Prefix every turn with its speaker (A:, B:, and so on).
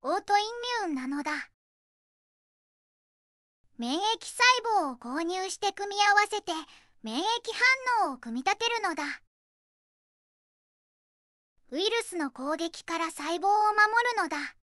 A: オートインミューンなのだ免疫細胞を購入して組み合わせて免疫反応を組み立てるのだウイルスの攻撃から細胞を守
B: るのだ